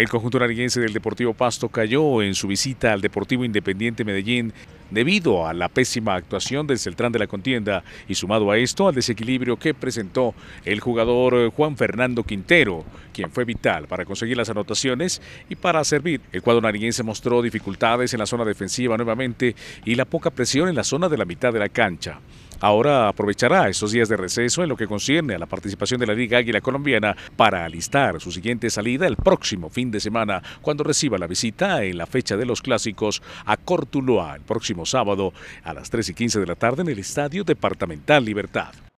El conjunto nariñense del Deportivo Pasto cayó en su visita al Deportivo Independiente Medellín debido a la pésima actuación del Celtrán de la contienda y sumado a esto al desequilibrio que presentó el jugador eh, Juan Fernando Quintero, quien fue vital para conseguir las anotaciones y para servir. El cuadro nariñense mostró dificultades en la zona defensiva nuevamente y la poca presión en la zona de la mitad de la cancha ahora aprovechará estos días de receso en lo que concierne a la participación de la Liga Águila Colombiana para alistar su siguiente salida el próximo fin de semana cuando reciba la visita en la fecha de los clásicos a Cortuloa el próximo sábado a las 3 y 15 de la tarde en el Estadio Departamental Libertad.